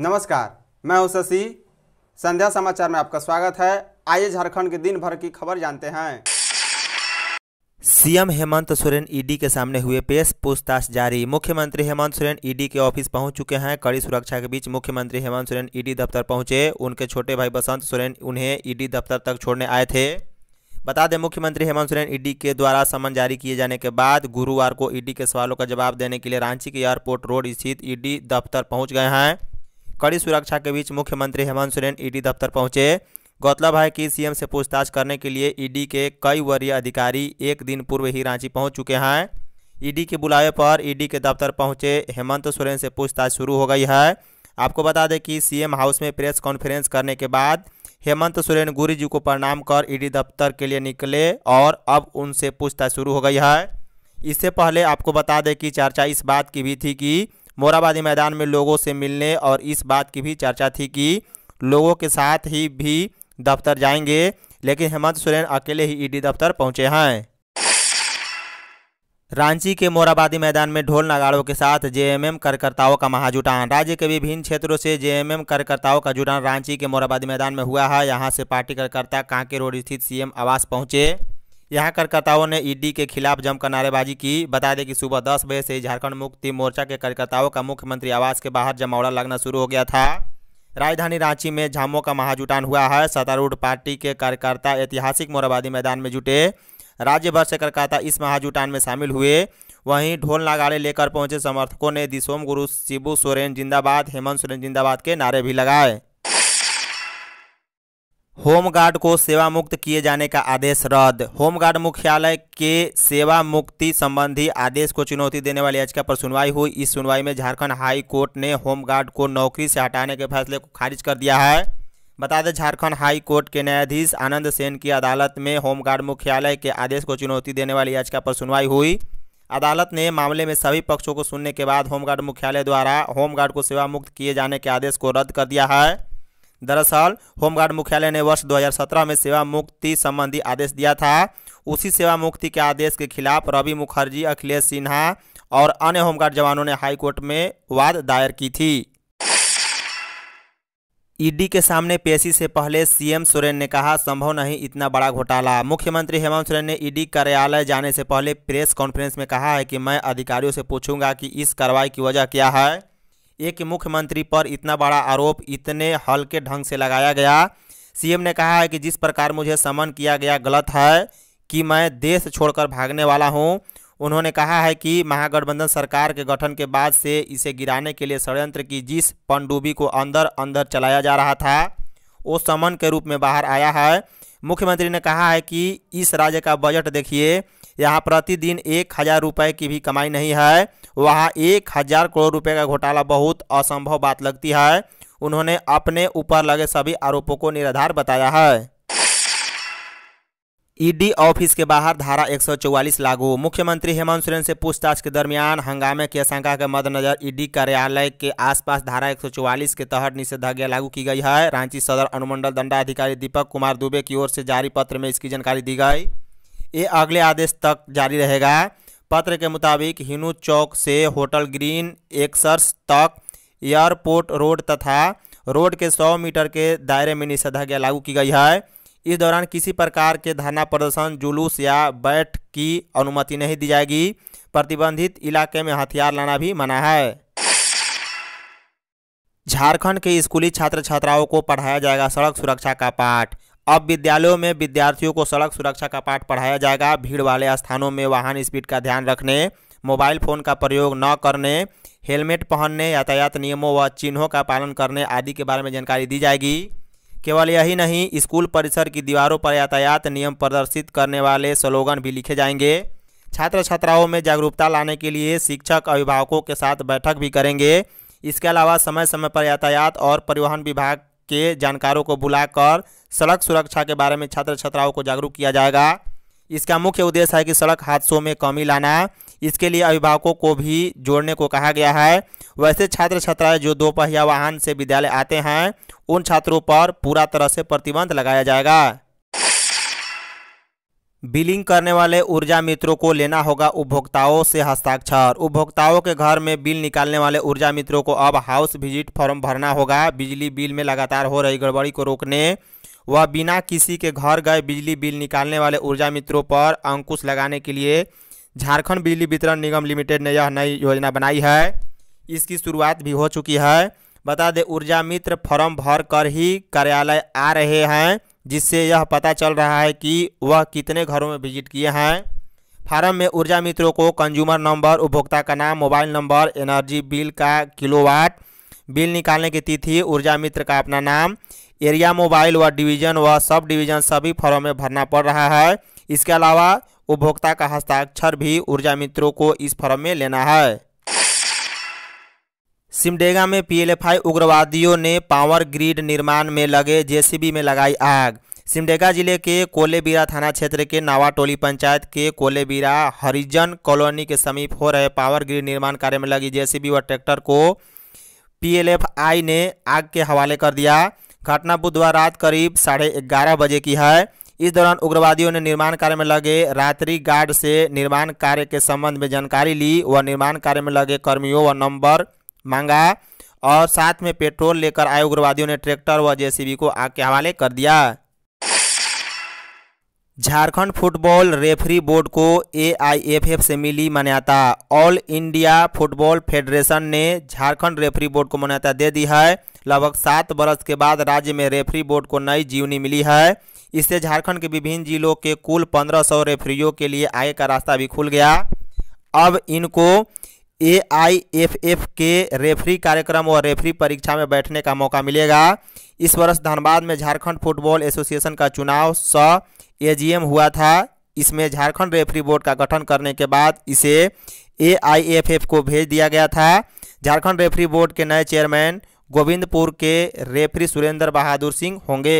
नमस्कार मैं हूं शशि संध्या समाचार में आपका स्वागत है आइए झारखंड के दिन भर की खबर जानते हैं सीएम हेमंत सोरेन ईडी के सामने हुए पेश पूछताछ जारी मुख्यमंत्री हेमंत सोरेन ईडी के ऑफिस पहुंच चुके हैं कड़ी सुरक्षा के बीच मुख्यमंत्री हेमंत सोरेन ईडी दफ्तर पहुंचे उनके छोटे भाई बसंत सोरेन उन्हें ईडी दफ्तर तक छोड़ने आए थे बता दें मुख्यमंत्री हेमंत सोरेन ईडी के द्वारा समन जारी किए जाने के बाद गुरुवार को ईडी के सवालों का जवाब देने के लिए रांची के एयरपोर्ट रोड स्थित ईडी दफ्तर पहुंच गए हैं कड़ी सुरक्षा के बीच मुख्यमंत्री हेमंत सोरेन ईडी दफ्तर पहुंचे गौरतलब है कि सीएम से पूछताछ करने के लिए ईडी के कई वरीय अधिकारी एक दिन पूर्व ही रांची पहुँच चुके हैं ईडी के बुलावे पर ईडी के दफ्तर पहुँचे हेमंत सोरेन से पूछताछ शुरू हो गई है आपको बता दें कि सीएम हाउस में प्रेस कॉन्फ्रेंस करने के बाद हेमंत सोरेन गुरु जी को प्रणाम कर ईडी दफ्तर के लिए निकले और अब उनसे पूछताछ शुरू हो गई है इससे पहले आपको बता दें कि चर्चा इस बात की भी थी कि मोराबादी मैदान में लोगों से मिलने और इस बात की भी चर्चा थी कि लोगों के साथ ही भी दफ्तर जाएंगे लेकिन हेमंत सोरेन अकेले ही ईडी दफ्तर पहुंचे हैं रांची के मोराबादी मैदान में ढोल नगाड़ों के साथ जेएमएम कार्यकर्ताओं का महाजुटान राज्य के विभिन्न क्षेत्रों से जेएमएम कार्यकर्ताओं का जुटान रांची के मोराबादी मैदान में हुआ है यहां से पार्टी कार्यकर्ता कांके रोड स्थित सीएम आवास पहुंचे यहां कार्यकर्ताओं ने ईडी के खिलाफ जमकर नारेबाजी की बता दें कि सुबह दस बजे से झारखंड मुक्ति मोर्चा के कार्यकर्ताओं का मुख्यमंत्री आवास के बाहर जमावड़ा लगना शुरू हो गया था राजधानी रांची में झामों का महाजुटान हुआ है सत्तारूढ़ पार्टी के कार्यकर्ता ऐतिहासिक मोराबादी मैदान में जुटे राज्य भर से करकाता इस महाजुटान में शामिल हुए वहीं ढोल नागाड़े लेकर पहुंचे समर्थकों ने दिसोम गुरु शिबू सोरेन जिंदाबाद हेमंत सोरेन जिंदाबाद के नारे भी लगाए होमगार्ड को सेवा मुक्त किए जाने का आदेश रद्द होमगार्ड मुख्यालय के सेवा मुक्ति संबंधी आदेश को चुनौती देने वाली याचिका पर सुनवाई हुई इस सुनवाई में झारखंड हाई कोर्ट ने होमगार्ड को नौकरी से हटाने के फैसले को खारिज कर दिया है बता दें झारखंड हाई कोर्ट के न्यायाधीश आनंद सेन की अदालत में होमगार्ड मुख्यालय के आदेश को चुनौती देने वाली याचिका पर सुनवाई हुई अदालत ने मामले में सभी पक्षों को सुनने के बाद होमगार्ड मुख्यालय द्वारा होमगार्ड को सेवा मुक्त किए जाने के आदेश को रद्द कर दिया है दरअसल होमगार्ड मुख्यालय ने वर्ष 2017 में सेवा मुक्ति संबंधी आदेश दिया था उसी सेवा मुक्ति के आदेश के खिलाफ रवि मुखर्जी अखिलेश सिन्हा और अन्य होमगार्ड जवानों ने हाईकोर्ट में वाद दायर की थी ईडी के सामने पेशी से पहले सीएम सोरेन ने कहा संभव नहीं इतना बड़ा घोटाला मुख्यमंत्री हेमंत सोरेन ने ईडी कार्यालय जाने से पहले प्रेस कॉन्फ्रेंस में कहा है कि मैं अधिकारियों से पूछूंगा कि इस कार्रवाई की वजह क्या है एक मुख्यमंत्री पर इतना बड़ा आरोप इतने हल्के ढंग से लगाया गया सीएम ने कहा है कि जिस प्रकार मुझे समन किया गया गलत है कि मैं देश छोड़कर भागने वाला हूँ उन्होंने कहा है कि महागठबंधन सरकार के गठन के बाद से इसे गिराने के लिए षड्यंत्र की जिस पनडुब्बी को अंदर अंदर चलाया जा रहा था वो समन के रूप में बाहर आया है मुख्यमंत्री ने कहा है कि इस राज्य का बजट देखिए यहाँ प्रतिदिन एक हज़ार रुपये की भी कमाई नहीं है वहाँ एक हज़ार करोड़ रुपये का घोटाला बहुत असंभव बात लगती है उन्होंने अपने ऊपर लगे सभी आरोपों को निराधार बताया है ईडी ऑफिस के बाहर धारा 144 लागू मुख्यमंत्री हेमंत सोरेन से पूछताछ के दरमियान हंगामे की आशंका के मद्देनजर ईडी कार्यालय के आसपास धारा 144 के तहत निषेधाज्ञा लागू की गई है रांची सदर अनुमंडल दंडाधिकारी दीपक कुमार दुबे की ओर से जारी पत्र में इसकी जानकारी दी गई ये अगले आदेश तक जारी रहेगा पत्र के मुताबिक हिनू चौक से होटल ग्रीन एक्सर्स तक एयरपोर्ट रोड तथा रोड के सौ मीटर के दायरे में निषेधाज्ञा लागू की गई है इस दौरान किसी प्रकार के धरना प्रदर्शन जुलूस या बैठ की अनुमति नहीं दी जाएगी प्रतिबंधित इलाके में हथियार लाना भी मना है झारखंड के स्कूली छात्र छात्राओं को पढ़ाया जाएगा सड़क सुरक्षा का पाठ अब विद्यालयों में विद्यार्थियों को सड़क सुरक्षा का पाठ पढ़ाया जाएगा भीड़ वाले स्थानों में वाहन स्पीड का ध्यान रखने मोबाइल फ़ोन का प्रयोग न करने हेलमेट पहनने यातायात नियमों व चिन्हों का पालन करने आदि के बारे में जानकारी दी जाएगी केवल यही नहीं स्कूल परिसर की दीवारों पर यातायात नियम प्रदर्शित करने वाले स्लोगन भी लिखे जाएंगे छात्र छात्राओं में जागरूकता लाने के लिए शिक्षक अभिभावकों के साथ बैठक भी करेंगे इसके अलावा समय समय पर यातायात और परिवहन विभाग के जानकारों को बुलाकर सड़क सुरक्षा के बारे में छात्र छात्राओं को जागरूक किया जाएगा इसका मुख्य उद्देश्य है कि सड़क हादसों में कमी लाना इसके लिए अभिभावकों को भी जोड़ने को कहा गया है वैसे छात्र छात्राएं जो दोपहिया वाहन से विद्यालय आते हैं उन छात्रों पर पूरा तरह से प्रतिबंध लगाया जाएगा बिलिंग करने वाले ऊर्जा मित्रों को लेना होगा उपभोक्ताओं से हस्ताक्षर उपभोक्ताओं के घर में बिल निकालने वाले ऊर्जा मित्रों को अब हाउस विजिट फॉर्म भरना होगा बिजली बिल में लगातार हो रही गड़बड़ी को रोकने व बिना किसी के घर गए बिजली बिल निकालने वाले ऊर्जा मित्रों पर अंकुश लगाने के लिए झारखंड बिजली वितरण निगम लिमिटेड ने यह नई योजना बनाई है इसकी शुरुआत भी हो चुकी है बता दें ऊर्जा मित्र फॉर्म भर कर ही कार्यालय आ रहे हैं जिससे यह पता चल रहा है कि वह कितने घरों में विजिट किए हैं फार्म में ऊर्जा मित्रों को कंज्यूमर नंबर उपभोक्ता का नाम मोबाइल नंबर एनर्जी बिल का किलोवाट बिल निकालने की तिथि ऊर्जा मित्र का अपना नाम एरिया मोबाइल व डिवीज़न व सब डिवीज़न सभी फॉर्म में भरना पड़ रहा है इसके अलावा उपभोक्ता का हस्ताक्षर भी ऊर्जा मित्रों को इस फॉर्म में लेना है सिमडेगा में पीएलएफआई उग्रवादियों ने पावर ग्रिड निर्माण में लगे जेसीबी में लगाई आग सिमडेगा जिले के कोलेबीरा थाना क्षेत्र के नावा टोली पंचायत के कोलेबीरा हरिजन कॉलोनी के समीप हो रहे पावर ग्रिड निर्माण कार्य में लगी जेसीबी व ट्रैक्टर को पीएलएफआई ने आग के हवाले कर दिया घटना बुधवार रात करीब साढ़े ग्यारह बजे की है इस दौरान उग्रवादियों ने निर्माण कार्य में लगे रात्रि गार्ड से निर्माण कार्य के संबंध में जानकारी ली व निर्माण कार्य में लगे कर्मियों व नंबर मांगा और साथ में पेट्रोल लेकर आए उग्रवादियों ने ट्रैक्टर व जेसीबी को आग के हवाले कर दिया झारखंड फुटबॉल रेफरी बोर्ड को एआईएफएफ से मिली मान्यता ऑल इंडिया फुटबॉल फेडरेशन ने झारखंड रेफरी बोर्ड को मान्यता दे दी है लगभग सात बरस के बाद राज्य में रेफरी बोर्ड को नई जीवनी मिली है इससे झारखंड के विभिन्न जिलों के कुल पंद्रह सौ रेफरियों के लिए आय का रास्ता भी खुल गया अब इनको ए आई एफ एफ के रेफरी कार्यक्रम और रेफरी परीक्षा में बैठने का मौका मिलेगा इस वर्ष धनबाद में झारखंड फुटबॉल एसोसिएशन का चुनाव स एजीएम हुआ था इसमें झारखंड रेफरी बोर्ड का गठन करने के बाद इसे ए आई एफ एफ को भेज दिया गया था झारखंड रेफरी बोर्ड के नए चेयरमैन गोविंदपुर के रेफरी सुरेंद्र बहादुर सिंह होंगे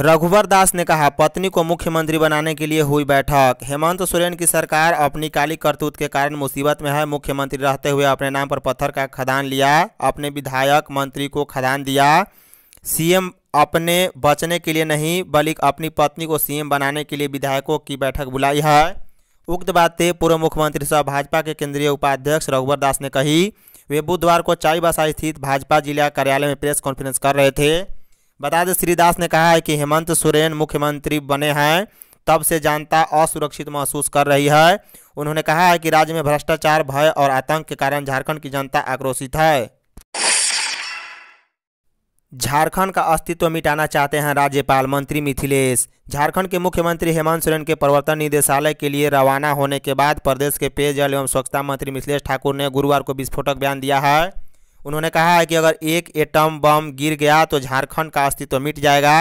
रघुवर दास ने कहा पत्नी को मुख्यमंत्री बनाने के लिए हुई बैठक हेमंत सोरेन की सरकार अपनी काली करतूत के कारण मुसीबत में है मुख्यमंत्री रहते हुए अपने नाम पर पत्थर का खदान लिया अपने विधायक मंत्री को खदान दिया सीएम अपने बचने के लिए नहीं बल्कि अपनी पत्नी को सीएम बनाने के लिए विधायकों की बैठक बुलाई है उक्त बातें पूर्व मुख्यमंत्री सह भाजपा के केंद्रीय उपाध्यक्ष रघुवर दास ने कही वे बुधवार को चाईबासा स्थित भाजपा जिला कार्यालय में प्रेस कॉन्फ्रेंस कर रहे थे बता दें श्रीदास ने कहा है कि हेमंत सोरेन मुख्यमंत्री बने हैं तब से जनता असुरक्षित महसूस कर रही है उन्होंने कहा है कि राज्य में भ्रष्टाचार भय और आतंक के कारण झारखंड की जनता आक्रोशित है झारखंड का अस्तित्व मिटाना चाहते हैं राज्यपाल मंत्री मिथिलेश झारखंड के मुख्यमंत्री हेमंत सोरेन के प्रवर्तन निदेशालय के लिए रवाना होने के बाद प्रदेश के पेयजल एवं स्वच्छता मंत्री मिथिलेश ठाकुर ने गुरुवार को विस्फोटक बयान दिया है उन्होंने कहा है कि अगर एक एटम बम गिर गया तो झारखंड का अस्तित्व मिट जाएगा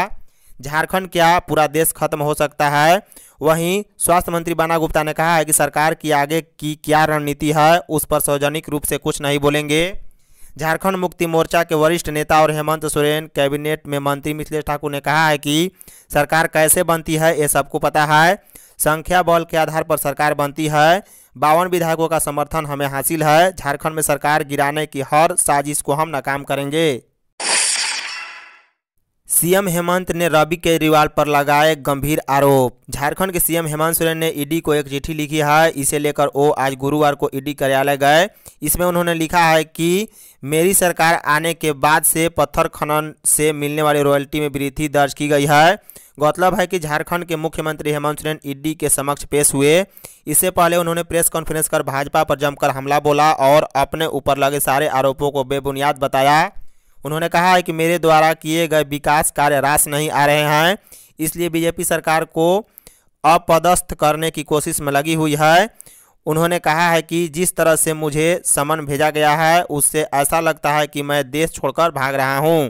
झारखंड क्या पूरा देश खत्म हो सकता है वहीं स्वास्थ्य मंत्री बाना गुप्ता ने कहा है कि सरकार की आगे की क्या रणनीति है उस पर सार्वजनिक रूप से कुछ नहीं बोलेंगे झारखंड मुक्ति मोर्चा के वरिष्ठ नेता और हेमंत सोरेन कैबिनेट में मंत्री मिथिलेश ठाकुर ने कहा है कि सरकार कैसे बनती है ये सबको पता है संख्या बल के आधार पर सरकार बनती है बावन विधायकों का समर्थन हमें हासिल है झारखंड में सरकार गिराने की हर साजिश को हम नाकाम करेंगे सीएम हेमंत ने रवि केजरीवाल पर लगाए गंभीर आरोप झारखंड के सीएम हेमंत सोरेन ने ईडी को एक चिट्ठी लिखी है इसे लेकर वो आज गुरुवार को ईडी कार्यालय गए इसमें उन्होंने लिखा है कि मेरी सरकार आने के बाद से पत्थर खनन से मिलने वाली रॉयल्टी में वृद्धि दर्ज की गई है गौरतलब है कि झारखंड के मुख्यमंत्री हेमंत सोरेन ईडी के समक्ष पेश हुए इससे पहले उन्होंने प्रेस कॉन्फ्रेंस कर भाजपा पर जमकर हमला बोला और अपने ऊपर लगे सारे आरोपों को बेबुनियाद बताया उन्होंने कहा है कि मेरे द्वारा किए गए विकास कार्य रास नहीं आ रहे हैं इसलिए बीजेपी सरकार को अपदस्थ करने की कोशिश में लगी हुई है उन्होंने कहा है कि जिस तरह से मुझे समन भेजा गया है उससे ऐसा लगता है कि मैं देश छोड़कर भाग रहा हूँ